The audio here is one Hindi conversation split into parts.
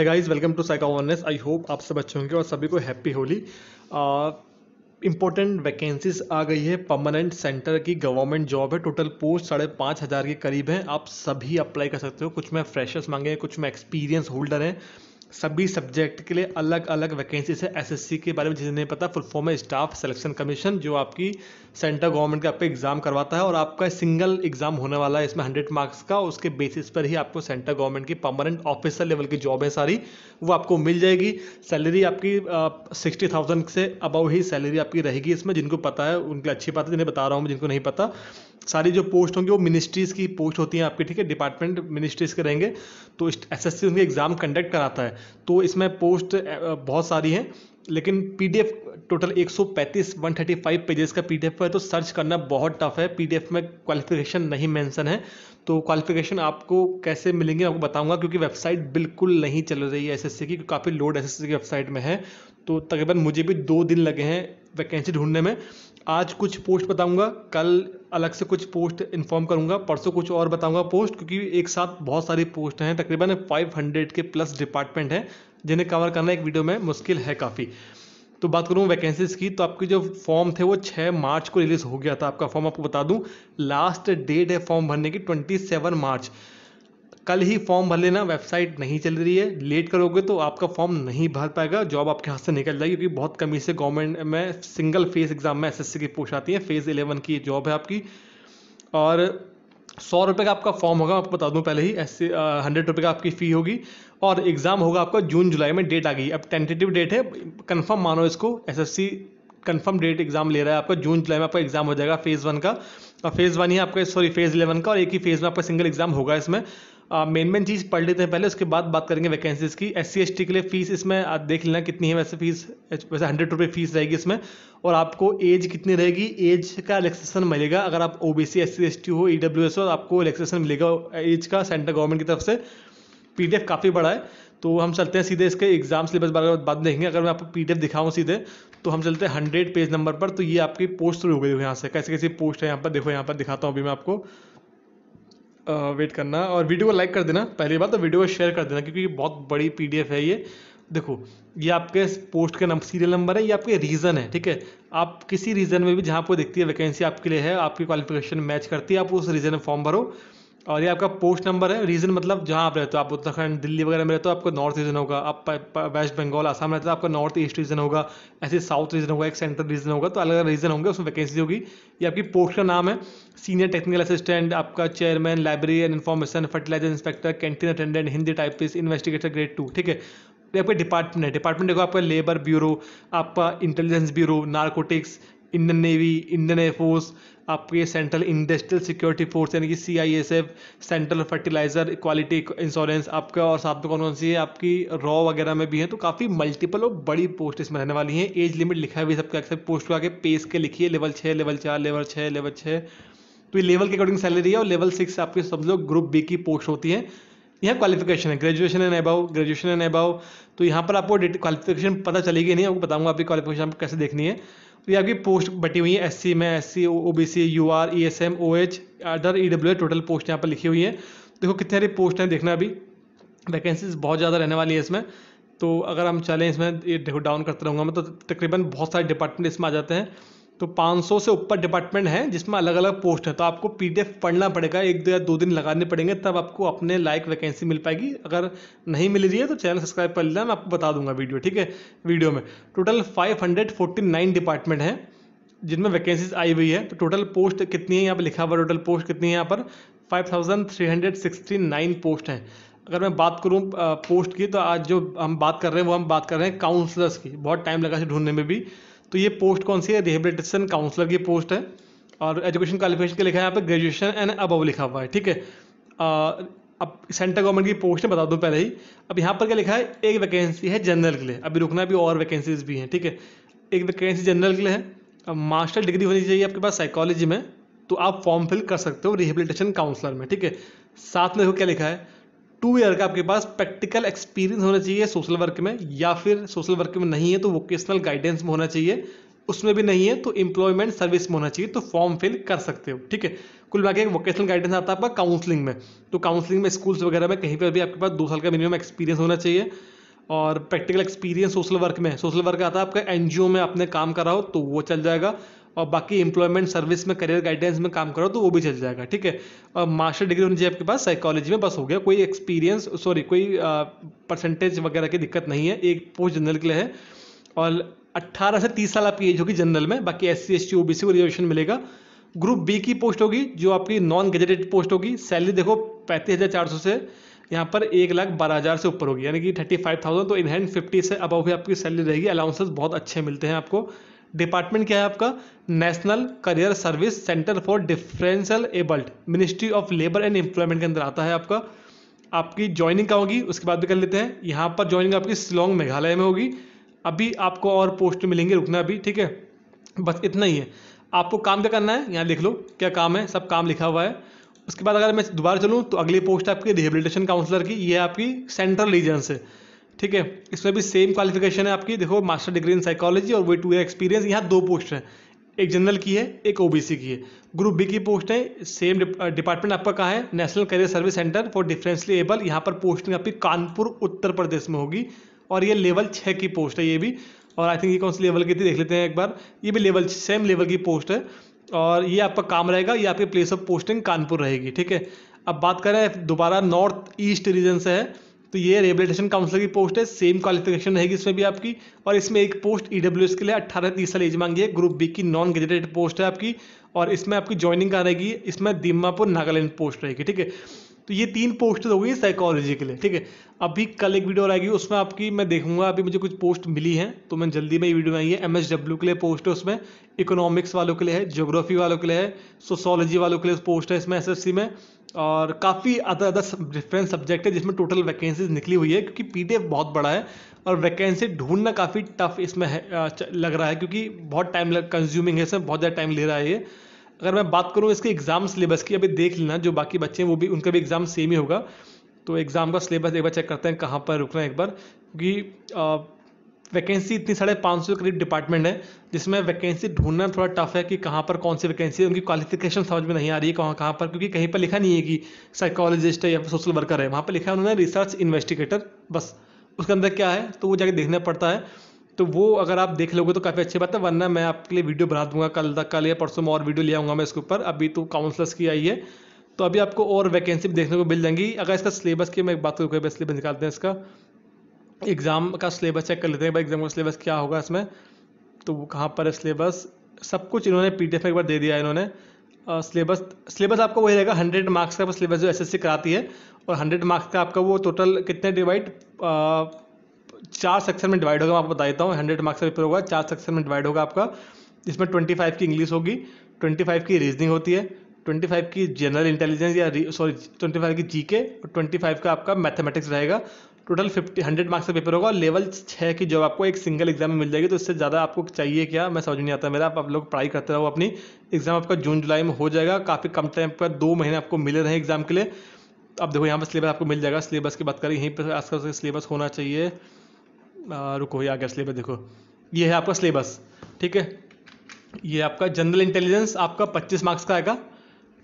है गाइस वेलकम टू साइकावननेस आई होप आप सब अच्छे होंगे और सभी को हैप्पी होली इंपॉर्टेंट वैकेंसीज आ गई है परमानेंट सेंटर की गवर्नमेंट जॉब है टोटल पोस्ट साढ़े पाँच हज़ार के करीब हैं आप सभी अप्लाई कर सकते हो कुछ में फ्रेशर्स मांगे हैं कुछ में एक्सपीरियंस होल्डर हैं सभी सब्जेक्ट के लिए अलग अलग वैकेंसी है एसएससी के बारे में जिसे नहीं पता फुल फॉर्म है स्टाफ सिलेक्शन कमीशन जो आपकी सेंट्रल गवर्नमेंट का आपका एग्जाम करवाता है और आपका सिंगल एग्जाम होने वाला है इसमें हंड्रेड मार्क्स का उसके बेसिस पर ही आपको सेंट्रल गवर्नमेंट की परमानेंट ऑफिसर लेवल की जॉब है सारी वो आपको मिल जाएगी सैलरी आपकी सिक्सटी थाउजेंड से अबव ही सैलरी आपकी रहेगी इसमें जिनको पता है उनके अच्छी बात है जिन्हें बता रहा हूँ जिनको नहीं पता सारी जो पोस्ट होंगी वो मिनिस्ट्रीज़ की पोस्ट होती हैं आपकी ठीक है डिपार्टमेंट मिनिस्ट्रीज़ के रहेंगे तो एस एस उनके एग्ज़ाम कंडक्ट कराता है तो इसमें पोस्ट बहुत सारी हैं लेकिन पीडीएफ टोटल 135 135 पेजेस का पीडीएफ है तो सर्च करना बहुत टफ है पीडीएफ में क्वालिफिकेशन नहीं मेंशन है तो क्वालिफिकेशन आपको कैसे मिलेंगे आपको बताऊंगा क्योंकि वेबसाइट बिल्कुल नहीं चल रही है एसएससी की काफ़ी लोड एसएससी की वेबसाइट में है तो तकरीबन मुझे भी दो दिन लगे हैं वैकेंसी ढूंढने में आज कुछ पोस्ट बताऊंगा कल अलग से कुछ पोस्ट इन्फॉर्म करूंगा परसों कुछ और बताऊंगा पोस्ट क्योंकि एक साथ बहुत सारी पोस्ट हैं तकरीबन 500 के प्लस डिपार्टमेंट हैं जिन्हें कवर करना एक वीडियो में मुश्किल है काफ़ी तो बात करूँ वैकेंसीज की तो आपके जो फॉर्म थे वो 6 मार्च को रिलीज़ हो गया था आपका फॉर्म आपको बता दूँ लास्ट डेट है फॉर्म भरने की ट्वेंटी मार्च कल ही फॉर्म भर लेना वेबसाइट नहीं चल रही है लेट करोगे तो आपका फॉर्म नहीं भर पाएगा जॉब आपके हाथ से निकल जाएगी क्योंकि बहुत कमी से गवर्नमेंट में सिंगल फेज एग्जाम में एस की पोस्ट आती है फेज इलेवन की जॉब है आपकी और सौ रुपये का आपका फॉर्म होगा आपको बता दूं पहले ही ऐसे हंड्रेड रुपये का आपकी फ़ी होगी और एग्ज़ाम होगा आपका जून जुलाई में डेट आ गई अब टेंटेटिव डेट है कंफर्म मानो इसको एसएससी कंफर्म डेट एग्जाम ले रहा है आपका जून जुलाई में आपका एग्जाम हो जाएगा फेज़ वन का और फेज़ वन ही आपका सॉरी फेज़ इलेवन का और एक ही फेज़ में आपका सिंगल एग्जाम होगा इसमें मेन मेन चीज़ पढ़ लेते हैं पहले उसके बाद बात करेंगे वैकेंसीज की एस सी के लिए फीस इसमें आप देख लेना कितनी है वैसे फीस वैसे हंड्रेड रुपये फीस रहेगी इसमें और आपको एज कितनी रहेगी एज का रिलेक्सेशन मिलेगा अगर आप O B C S C S T हो ई डब्ल्यू एस हो तो आपको रिलेक्सेशन मिलेगा एज का सेंट्रल गवर्नमेंट की तरफ से पी डी एफ काफ़ी बड़ा है तो हम चलते हैं सीधे इसके एग्जाम सिलेबस बारे में बात देखेंगे अगर मैं आपको पी डी एफ दिखाऊँ सीधे तो हम चलते हैं हंड्रेड पेज नंबर पर तो ये आपकी पोस्ट शुरू हो गई यहाँ से कैसे कैसी पोस्ट है यहाँ पर देखो यहाँ पर दिखाता हूँ अभी मैं आपको वेट करना और वीडियो को लाइक कर देना पहली बार तो वीडियो को शेयर कर देना क्योंकि बहुत बड़ी पी है ये देखो ये आपके पोस्ट का नंबर सीरियल नंबर है ये आपके रीज़न है ठीक है आप किसी रीज़न में भी जहाँ पर दिखती है वैकेंसी आपके लिए है आपकी क्वालिफिकेशन मैच करती है आप उस रीज़न में फॉर्म भरो और ये आपका पोस्ट नंबर है रीजन मतलब जहाँ आप रहते हो आप उत्तराखंड दिल्ली वगैरह में रहते हो आपको नॉर्थ रीजन होगा आप वेस्ट बंगाल आसाम रहते हो आपका नॉर्थ ईस्ट रीजन होगा ऐसे साउथ रीजन होगा एक सेंट्रल रीजन होगा तो अलग अलग रीजन होंगे उसमें वैकेंसी होगी ये आपकी पोस्ट का नाम है सीनियर टेक्निकल असिस्टेंट आपका chairman library and information fertilizer inspector canteen attendant Hindi typist investigator grade two ठीक है ये आपका डिपार्टमेंट है डिपार्टमेंट देखो आपका लेबर ब्यूरो आपका intelligence bureau narcotics Indian navy Indian air force आपके सेंट्रल इंडस्ट्रियल सिक्योरिटी फोर्स यानी कि C I S F central fertilizer quality insurance आपका और साथ में कौन कौन सी है आपकी रॉ वगैरह में भी है तो काफ़ी मल्टीपल और बड़ी पोस्ट इसमें रहने वाली है एज लिमिट लिखा है सबका अक्सर पोस्ट को आगे पे के लिखी है लेवल छः लेवल चार लेवल छः लेवल छः तो ये लेवल के अकॉर्डिंग सैलरी है और लेवल सिक्स आपके सब लोग ग्रुप बी की पोस्ट होती है यहाँ क्वालिफिकेशन है graduation and above graduation and above तो यहाँ पर आपको क्वालिफिकेशन पता चलेगी नहीं आपको बताऊंगा आपकी क्वालिफिकेशन आपको कैसे देखनी है तो ये आपकी पोस्ट बटी हुई है सी में S C C O B U R E S M O H other W total post यहाँ पर लिखी हुई है देखो कितनी सारी पोस्ट हैं देखना अभी वैकेंसीज बहुत ज़्यादा रहने वाली है इसमें तो अगर हम चलें इसमें ये देखो डाउन करते रहूँगा मैं तो तकरीबन बहुत सारे डिपार्टमेंट इसमें आ जाते हैं तो 500 से ऊपर डिपार्टमेंट हैं जिसमें अलग अलग पोस्ट है तो आपको पीडीएफ पढ़ना पड़ेगा एक दो या दो दिन लगाने पड़ेंगे तब आपको अपने लायक वैकेंसी मिल पाएगी अगर नहीं मिल रही है तो चैनल सब्सक्राइब कर लेना मैं आपको बता दूंगा वीडियो ठीक है वीडियो में टोटल फाइव डिपार्टमेंट हैं जिनमें वैकेंसीज आई हुई है तो टोटल पोस्ट कितनी है यहाँ पर लिखा हुआ टोटल पोस्ट कितनी है यहाँ पर फाइव पोस्ट हैं अगर मैं बात करूँ पोस्ट की तो आज जो हम बात कर रहे हैं वो हम बात कर रहे हैं काउंसलर्स की बहुत टाइम लगा से ढूंढने में भी तो ये पोस्ट कौन सी है रिहेबिलिटेशन काउंसलर की पोस्ट है और एजुकेशन क्वालिफिकेशन के लिखा है यहाँ पे ग्रेजुएशन एंड अबव लिखा हुआ है ठीक है अब सेंट्रल गवर्नमेंट की पोस्ट है बता दूँ पहले ही अब यहाँ पर क्या लिखा है एक वैकेंसी है जनरल के लिए अभी रुकना भी और वैकेंसीज भी हैं ठीक है एक वैकेंसी जनरल के लिए है अब मास्टर डिग्री होनी चाहिए आपके पास साइकोलॉजी में तो आप फॉर्म फिल कर सकते हो रिहेबिलिटेशन काउंसलर में ठीक है साथ में क्या लिखा है टू ईयर का आपके पास प्रैक्टिकल एक्सपीरियंस होना चाहिए सोशल वर्क में या फिर सोशल वर्क में नहीं है तो वोकेशनल गाइडेंस में होना चाहिए उसमें भी नहीं है तो एम्प्लॉयमेंट सर्विस में होना चाहिए तो फॉर्म फिल कर सकते हो ठीक है कुल मिला वोकेशनल गाइडेंस आता है आपका काउंसलिंग में तो काउंसलिंग में स्कूल्स वगैरह में कहीं पर भी आपके पास दो साल का मिनिमम एक्सपीरियंस होना चाहिए और प्रैक्टिकल एक्सपीरियंस सोशल वर्क में सोशल वर्क आता है आपका एनजीओ में आपने काम करा हो तो वो चल जाएगा और बाकी इंप्लॉयमेंट सर्विस में करियर गाइडेंस में काम करो तो वो भी चल जाएगा ठीक है और मास्टर डिग्री होनी चाहिए आपके पास साइकोलॉजी में बस हो गया कोई एक्सपीरियंस सॉरी कोई परसेंटेज वगैरह की दिक्कत नहीं है एक पोस्ट जनरल के लिए है और 18 से 30 साल आपकी एज होगी जनरल में बाकी S C S T O B C को रिजर्वेशन मिलेगा ग्रुप बी की पोस्ट होगी जो आपकी नॉन ग्रेजुएटेड पोस्ट होगी सैलरी देखो पैंतीस हज़ार चार सौ से यहाँ पर एक लाख बारह हज़ार से ऊपर होगी यानी कि थर्टी फाइव थाउजेंड तो इनहैंड फिफ्टी से अब भी आपकी सैलरी रहेगी अलाउंसेस बहुत अच्छे मिलते हैं आपको डिपार्टमेंट क्या है आपका national career service centre for differential abled ministry of labour and employment के अंदर आता है आपका आपकी ज्वाइनिंग का होगी उसके बाद भी कर लेते हैं यहाँ पर ज्वाइनिंग आपकी शिलोंग मेघालय में होगी अभी आपको और पोस्ट मिलेंगे रुकना अभी ठीक है बस इतना ही है आपको काम क्या करना है यहाँ लिख लो क्या काम है सब काम लिखा हुआ है उसके बाद अगर मैं दोबारा चलूँ तो अगली पोस्ट आपकी रिहेबिलिटेशन काउंसलर की ये आपकी सेंट्रल रीजन से ठीक है इसमें भी सेम क्वालिफिकेशन है आपकी देखो मास्टर डिग्री इन साइकोलॉजी और वे टू ईयर एक्सपीरियंस यहाँ दो पोस्ट हैं एक जनरल की है एक ओबीसी की है ग्रुप बी की पोस्ट है सेम डिपार्टमेंट आपका कहाँ है national career service centre for differently abled यहाँ पर पोस्टिंग आपकी कानपुर उत्तर प्रदेश में होगी और ये लेवल छः की पोस्ट है ये भी और आई थिंक ये कौन सी लेवल की थी देख लेते हैं एक बार ये भी लेवल सेम लेवल की पोस्ट है और ये आपका काम रहेगा ये आपकी प्लेस ऑफ पोस्टिंग कानपुर रहेगी ठीक है अब बात करें दोबारा नॉर्थ ईस्ट रीजन से है तो ये रेबिलिटेशन काउंसलर की पोस्ट है सेम क्वालिफिकेशन रहेगी इसमें भी आपकी और इसमें एक पोस्ट ई e के लिए अट्ठारह तीस साल एज मांगी है ग्रुप बी की नॉन ग्रेजुएटेड पोस्ट है आपकी और इसमें आपकी ज्वाइनिंग कहाँ रहेगी इसमें दिमापुर नागालैंड पोस्ट रहेगी ठीक है तो ये तीन पोस्ट हो गई साइकोलॉजी के लिए ठीक है अभी कल एक वीडियो आएगी उसमें आपकी मैं देखूंगा अभी मुझे कुछ पोस्ट मिली है तो मैं जल्दी में ये वीडियो आई है एम के लिए पोस्ट है उसमें इकोनॉमिक्स वालों के लिए है ज्योग्राफी वालों के लिए है सोशोलॉजी वालों के लिए पोस्ट है इसमें एस में और काफ़ी अदर अदर डिफरेंट सब्जेक्ट है जिसमें टोटल वैकेंसीज निकली हुई है क्योंकि पी बहुत बड़ा है और वैकेंसी ढूंढना काफ़ी टफ इसमें है लग रहा है क्योंकि बहुत टाइम कंज्यूमिंग है इसमें बहुत ज़्यादा टाइम ले रहा है ये अगर मैं बात करूँ इसके एग्ज़ाम सिलेबस की अभी देख लेना जो बाकी बच्चे हैं वो भी उनका भी एग्ज़ाम सेम ही होगा तो एग्ज़ाम का सिलेबस एक बार चेक करते हैं कहाँ पर रुकना है एक बार क्योंकि वैकेंसी इतनी साढ़े पाँच सौ के करीब डिपार्टमेंट है जिसमें वैकेंसी ढूंढना थोड़ा टफ है कि कहाँ पर कौन सी वैकेंसी है उनकी क्वालिफिकेशन समझ में नहीं आ रही है कहाँ कहाँ पर क्योंकि कहीं पर लिखा नहीं है कि साइकोलॉजिस्ट है या सोशल वर्कर है वहाँ पर लिखा है उन्होंने रिसर्च इन्वेस्टिगेटर बस उसके अंदर क्या है तो वो जाके देखना पड़ता है तो वो अगर आप देख लोगे तो काफ़ी अच्छी बात है वरना मैं आपके लिए वीडियो बना दूंगा कल तक कल या परसों में और वीडियो ले आऊँगा मैं इसके ऊपर अभी तो काउंसलर्स की आई है तो अभी आपको और वैकेंसी भी देखने को मिल जाएंगी अगर इसका सिलेबस की मैं एक बात करूँ सिलेबस निकालते हैं इसका एग्ज़ाम का सिलेबस चेक कर लेते हैं भाई एग्ज़ाम का सिलेबस क्या होगा इसमें तो वो कहाँ पर है सिलेबस सब कुछ इन्होंने पी एक बार दे दिया है इन्होंने सिलेबस सिलेबस आपका वही रहेगा हंड्रेड मार्क्स का सिलेबस जो एसएससी कराती है और हंड्रेड मार्क्स का आपका वो टोटल कितने डिवाइड चार सेक्शन में डिवाइड होगा मैं आपको बता देता हूँ हंड्रेड मार्क्स का पेपर होगा चार सेक्शन में डिवाइड होगा आपका इसमें ट्वेंटी फाइव की इंग्लिश होगी ट्वेंटी फाइव की रीजनिंग होती है ट्वेंटी फाइव की जनरल इंटेलिजेंस या सॉरी ट्वेंटी फाइव की जी और ट्वेंटी फाइव का आपका मैथमेटिक्स रहेगा टोटल फिफ्टी हंड्रेड मार्क्स का पेपर होगा लेवल छः की जॉब आपको एक सिंगल एग्जाम में मिल जाएगी तो इससे ज़्यादा आपको चाहिए क्या मैं समझ नहीं आता मेरा आप, आप लोग पढ़ाई करते रहो अपनी एग्जाम आपका जून जुलाई में हो जाएगा काफ़ी कम टाइम पर दो महीने आपको मिले रहे एग्जाम के लिए अब देखो यहाँ पर सिलेबस आपको मिल जाएगा सिलेबस की बात करें यहीं पर आसपास सिलेबस होना चाहिए रुको ये आ गया सिलेबस देखो ये है आपका सिलेबस ठीक है ये आपका जनरल इंटेलिजेंस आपका पच्चीस मार्क्स का आएगा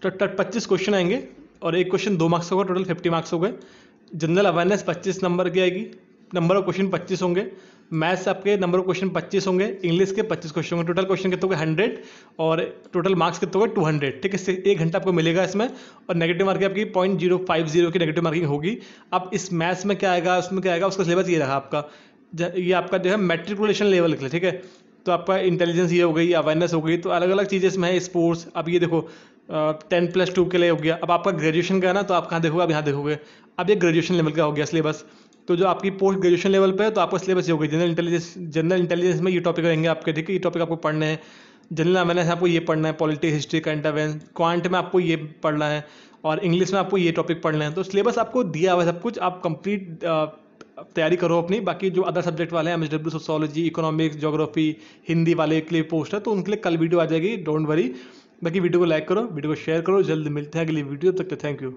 तो टोटल पच्चीस क्वेश्चन आएंगे और एक क्वेश्चन दो मार्क्स होगा टोटल फिफ्टी मार्क्स हो गए जनरल अवेयरनेस पच्चीस नंबर की आएगी नंबर ऑफ क्वेश्चन पच्चीस होंगे मैथ्स आपके नंबर ऑफ क्वेश्चन पच्चीस होंगे इंग्लिश के पच्चीस क्वेश्चन होंगे टोटल क्वेश्चन कितने होंगे हंड्रेड और टोटल मार्क्स कितने होंगे टू हंड्रेड ठीक है इससे एक घंटा आपको मिलेगा इसमें और नेगेटिव मार्किंग आपकी पॉइंट जीरो फाइव जीरो की नेगेटिव मार्किंग होगी अब इस मैथ्स में क्या आएगा उसमें क्या आएगा उसका सिलेबस ये रहा आपका ये आपका जो है मेट्रिकुलेशन लेवल के लिए ठीक है तो आपका इंटेलिजेंस ये हो गई अवेयरनेस हो गई तो अलग अलग चीज़ें इसमें है स्पोर्ट्स अब ये देखो टेन प्लस टू के लिए हो गया अब आपका ग्रेजुएशन का है ना तो आप कहाँ देखोगे अब यहाँ देखोगे अब ये ग्रेजुएशन लेवल का हो गया सिलेबस तो जो आपकी पोस्ट ग्रेजुएशन लेवल पर है तो आपका सिलेबस ये हो गया जनरल इंटेलिजेंस जनरल इंटेलिजेंस में ये टॉपिक रहेंगे आपके ठीक है ये टॉपिक आपको पढ़ने हैं जनरल अवेयरनेस आपको ये पढ़ना है politics history current awareness quant में आपको ये पढ़ना है और इंग्लिश में आपको ये टॉपिक पढ़ना है तो सिलेबस आपको दिया हुआ है सब कुछ आप कंप्लीट तैयारी करो अपनी बाकी जो अदर सब्जेक्ट वाले हैं MSW sociology economics geography Hindi वाले के लिए पोस्ट है तो उनके लिए कल वीडियो आ जाएगी डोंट वरी बाकी वीडियो को लाइक करो वीडियो को शेयर करो जल्द मिलते हैं अगली वीडियो तक थैंक यू